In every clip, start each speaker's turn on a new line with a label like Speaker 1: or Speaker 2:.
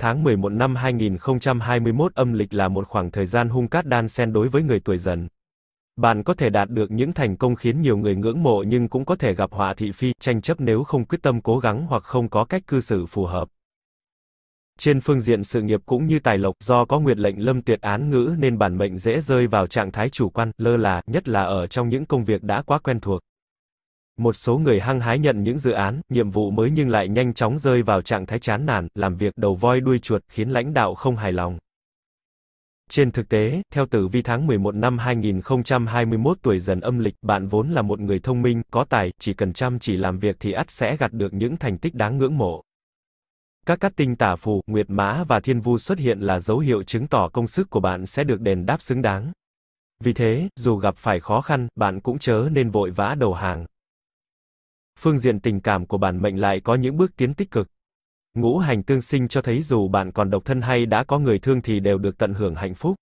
Speaker 1: tháng 11 năm 2021 âm lịch là một khoảng thời gian hung cát đan sen đối với người tuổi dần. Bạn có thể đạt được những thành công khiến nhiều người ngưỡng mộ nhưng cũng có thể gặp họa thị phi, tranh chấp nếu không quyết tâm cố gắng hoặc không có cách cư xử phù hợp. Trên phương diện sự nghiệp cũng như tài lộc, do có nguyệt lệnh lâm tuyệt án ngữ nên bản mệnh dễ rơi vào trạng thái chủ quan, lơ là, nhất là ở trong những công việc đã quá quen thuộc. Một số người hăng hái nhận những dự án, nhiệm vụ mới nhưng lại nhanh chóng rơi vào trạng thái chán nản, làm việc đầu voi đuôi chuột, khiến lãnh đạo không hài lòng. Trên thực tế, theo tử vi tháng 11 năm 2021 tuổi dần âm lịch, bạn vốn là một người thông minh, có tài, chỉ cần chăm chỉ làm việc thì ắt sẽ gặt được những thành tích đáng ngưỡng mộ. Các cát tinh tả phù, nguyệt mã và thiên vu xuất hiện là dấu hiệu chứng tỏ công sức của bạn sẽ được đền đáp xứng đáng. Vì thế, dù gặp phải khó khăn, bạn cũng chớ nên vội vã đầu hàng phương diện tình cảm của bản mệnh lại có những bước tiến tích cực. Ngũ hành tương sinh cho thấy dù bạn còn độc thân hay đã có người thương thì đều được tận hưởng hạnh phúc.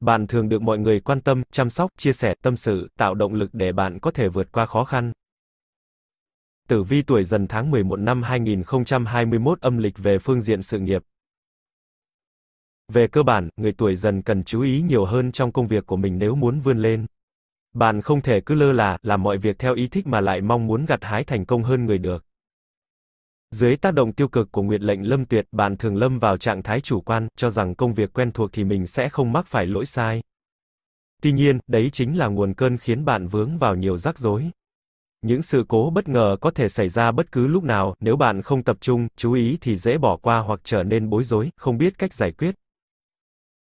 Speaker 1: Bạn thường được mọi người quan tâm, chăm sóc, chia sẻ, tâm sự, tạo động lực để bạn có thể vượt qua khó khăn. Tử vi tuổi dần tháng 11 năm 2021 âm lịch về phương diện sự nghiệp. Về cơ bản, người tuổi dần cần chú ý nhiều hơn trong công việc của mình nếu muốn vươn lên. Bạn không thể cứ lơ là, làm mọi việc theo ý thích mà lại mong muốn gặt hái thành công hơn người được. Dưới tác động tiêu cực của nguyệt lệnh lâm tuyệt, bạn thường lâm vào trạng thái chủ quan, cho rằng công việc quen thuộc thì mình sẽ không mắc phải lỗi sai. Tuy nhiên, đấy chính là nguồn cơn khiến bạn vướng vào nhiều rắc rối. Những sự cố bất ngờ có thể xảy ra bất cứ lúc nào, nếu bạn không tập trung, chú ý thì dễ bỏ qua hoặc trở nên bối rối, không biết cách giải quyết.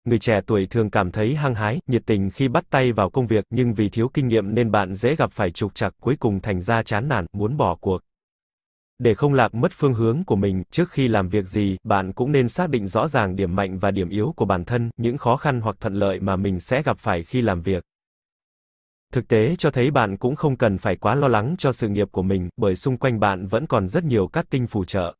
Speaker 1: Người trẻ tuổi thường cảm thấy hăng hái, nhiệt tình khi bắt tay vào công việc, nhưng vì thiếu kinh nghiệm nên bạn dễ gặp phải trục trặc cuối cùng thành ra chán nản, muốn bỏ cuộc. Để không lạc mất phương hướng của mình, trước khi làm việc gì, bạn cũng nên xác định rõ ràng điểm mạnh và điểm yếu của bản thân, những khó khăn hoặc thuận lợi mà mình sẽ gặp phải khi làm việc. Thực tế cho thấy bạn cũng không cần phải quá lo lắng cho sự nghiệp của mình, bởi xung quanh bạn vẫn còn rất nhiều các tinh phù trợ.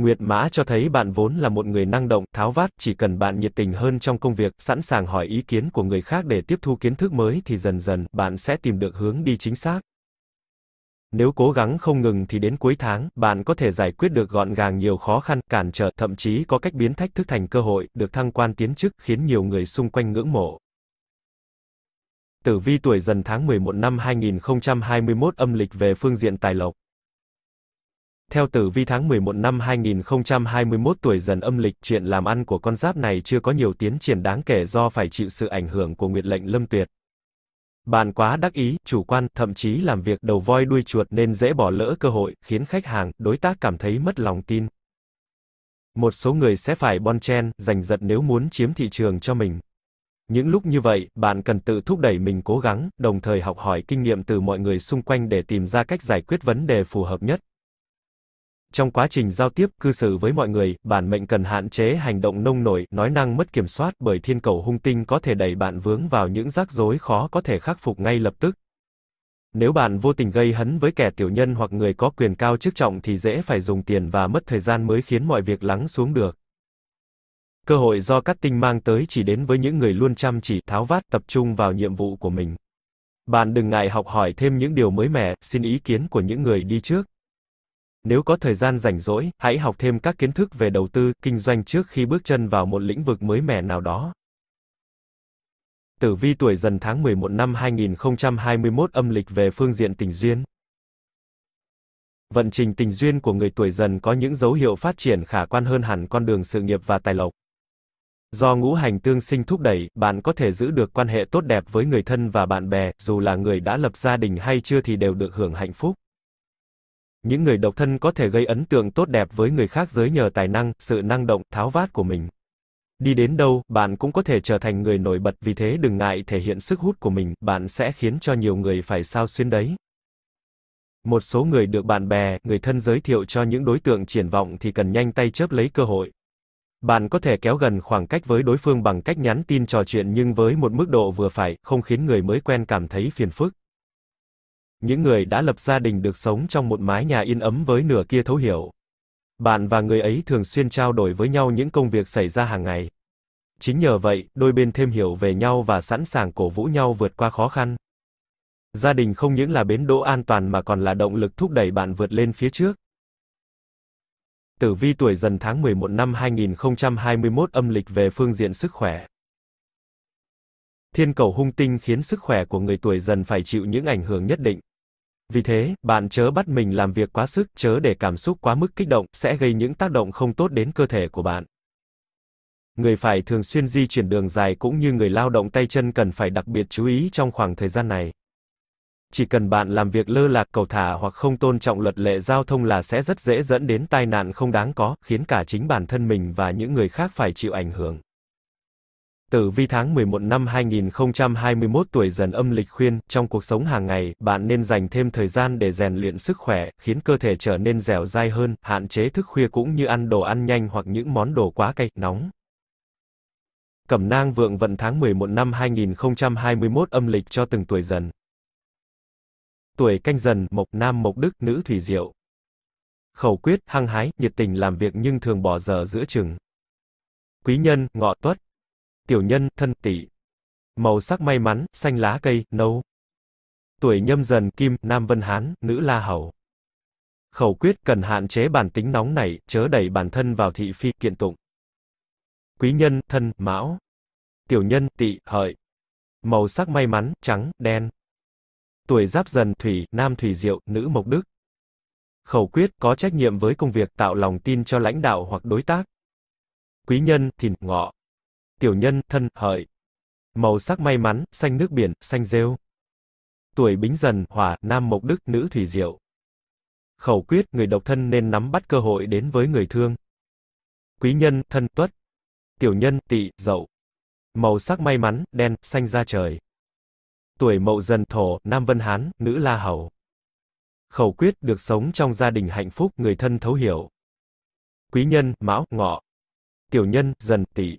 Speaker 1: Nguyệt Mã cho thấy bạn vốn là một người năng động, tháo vát, chỉ cần bạn nhiệt tình hơn trong công việc, sẵn sàng hỏi ý kiến của người khác để tiếp thu kiến thức mới thì dần dần bạn sẽ tìm được hướng đi chính xác. Nếu cố gắng không ngừng thì đến cuối tháng, bạn có thể giải quyết được gọn gàng nhiều khó khăn, cản trở, thậm chí có cách biến thách thức thành cơ hội, được thăng quan tiến chức, khiến nhiều người xung quanh ngưỡng mộ. Tử vi tuổi dần tháng 11 năm 2021 âm lịch về phương diện tài lộc. Theo tử vi tháng 11 năm 2021 tuổi dần âm lịch, chuyện làm ăn của con giáp này chưa có nhiều tiến triển đáng kể do phải chịu sự ảnh hưởng của nguyệt lệnh lâm tuyệt. Bạn quá đắc ý, chủ quan, thậm chí làm việc đầu voi đuôi chuột nên dễ bỏ lỡ cơ hội, khiến khách hàng, đối tác cảm thấy mất lòng tin. Một số người sẽ phải bon chen, giành giật nếu muốn chiếm thị trường cho mình. Những lúc như vậy, bạn cần tự thúc đẩy mình cố gắng, đồng thời học hỏi kinh nghiệm từ mọi người xung quanh để tìm ra cách giải quyết vấn đề phù hợp nhất. Trong quá trình giao tiếp, cư xử với mọi người, bản mệnh cần hạn chế hành động nông nổi, nói năng mất kiểm soát bởi thiên cầu hung tinh có thể đẩy bạn vướng vào những rắc rối khó có thể khắc phục ngay lập tức. Nếu bạn vô tình gây hấn với kẻ tiểu nhân hoặc người có quyền cao chức trọng thì dễ phải dùng tiền và mất thời gian mới khiến mọi việc lắng xuống được. Cơ hội do cắt tinh mang tới chỉ đến với những người luôn chăm chỉ, tháo vát, tập trung vào nhiệm vụ của mình. Bạn đừng ngại học hỏi thêm những điều mới mẻ, xin ý kiến của những người đi trước. Nếu có thời gian rảnh rỗi, hãy học thêm các kiến thức về đầu tư, kinh doanh trước khi bước chân vào một lĩnh vực mới mẻ nào đó. Tử vi tuổi dần tháng 11 năm 2021 âm lịch về phương diện tình duyên. Vận trình tình duyên của người tuổi dần có những dấu hiệu phát triển khả quan hơn hẳn con đường sự nghiệp và tài lộc. Do ngũ hành tương sinh thúc đẩy, bạn có thể giữ được quan hệ tốt đẹp với người thân và bạn bè, dù là người đã lập gia đình hay chưa thì đều được hưởng hạnh phúc. Những người độc thân có thể gây ấn tượng tốt đẹp với người khác giới nhờ tài năng, sự năng động, tháo vát của mình. Đi đến đâu, bạn cũng có thể trở thành người nổi bật vì thế đừng ngại thể hiện sức hút của mình, bạn sẽ khiến cho nhiều người phải sao xuyên đấy. Một số người được bạn bè, người thân giới thiệu cho những đối tượng triển vọng thì cần nhanh tay chớp lấy cơ hội. Bạn có thể kéo gần khoảng cách với đối phương bằng cách nhắn tin trò chuyện nhưng với một mức độ vừa phải, không khiến người mới quen cảm thấy phiền phức những người đã lập gia đình được sống trong một mái nhà yên ấm với nửa kia thấu hiểu. Bạn và người ấy thường xuyên trao đổi với nhau những công việc xảy ra hàng ngày. Chính nhờ vậy, đôi bên thêm hiểu về nhau và sẵn sàng cổ vũ nhau vượt qua khó khăn. Gia đình không những là bến đỗ an toàn mà còn là động lực thúc đẩy bạn vượt lên phía trước. Tử vi tuổi dần tháng 11 năm 2021 âm lịch về phương diện sức khỏe. Thiên cầu hung tinh khiến sức khỏe của người tuổi dần phải chịu những ảnh hưởng nhất định. Vì thế, bạn chớ bắt mình làm việc quá sức, chớ để cảm xúc quá mức kích động, sẽ gây những tác động không tốt đến cơ thể của bạn. Người phải thường xuyên di chuyển đường dài cũng như người lao động tay chân cần phải đặc biệt chú ý trong khoảng thời gian này. Chỉ cần bạn làm việc lơ lạc cầu thả hoặc không tôn trọng luật lệ giao thông là sẽ rất dễ dẫn đến tai nạn không đáng có, khiến cả chính bản thân mình và những người khác phải chịu ảnh hưởng. Tử vi tháng 11 năm 2021 tuổi dần âm lịch khuyên, trong cuộc sống hàng ngày, bạn nên dành thêm thời gian để rèn luyện sức khỏe, khiến cơ thể trở nên dẻo dai hơn, hạn chế thức khuya cũng như ăn đồ ăn nhanh hoặc những món đồ quá cay, nóng. Cẩm nang vượng vận tháng 11 năm 2021 âm lịch cho từng tuổi dần. Tuổi canh dần, mộc nam mộc đức, nữ thủy diệu. Khẩu quyết, hăng hái, nhiệt tình làm việc nhưng thường bỏ giờ giữa chừng. Quý nhân, ngọ tuất tiểu nhân, thân tỵ. Màu sắc may mắn, xanh lá cây, nâu. Tuổi nhâm dần kim, nam vân hán, nữ la hầu. Khẩu quyết cần hạn chế bản tính nóng nảy, chớ đẩy bản thân vào thị phi kiện tụng. Quý nhân, thân, mão. Tiểu nhân, tỵ, hợi. Màu sắc may mắn, trắng, đen. Tuổi giáp dần thủy, nam thủy diệu, nữ mộc đức. Khẩu quyết có trách nhiệm với công việc tạo lòng tin cho lãnh đạo hoặc đối tác. Quý nhân, thìn, ngọ tiểu nhân, thân, hợi. Màu sắc may mắn, xanh nước biển, xanh rêu. Tuổi bính dần, hỏa, nam mộc đức, nữ thủy diệu. Khẩu quyết, người độc thân nên nắm bắt cơ hội đến với người thương. Quý nhân, thân, tuất. Tiểu nhân, tỵ, dậu. Màu sắc may mắn, đen, xanh da trời. Tuổi mậu dần thổ, nam vân hán, nữ la hầu. Khẩu quyết, được sống trong gia đình hạnh phúc, người thân thấu hiểu. Quý nhân, mão, ngọ. Tiểu nhân, dần, tỵ.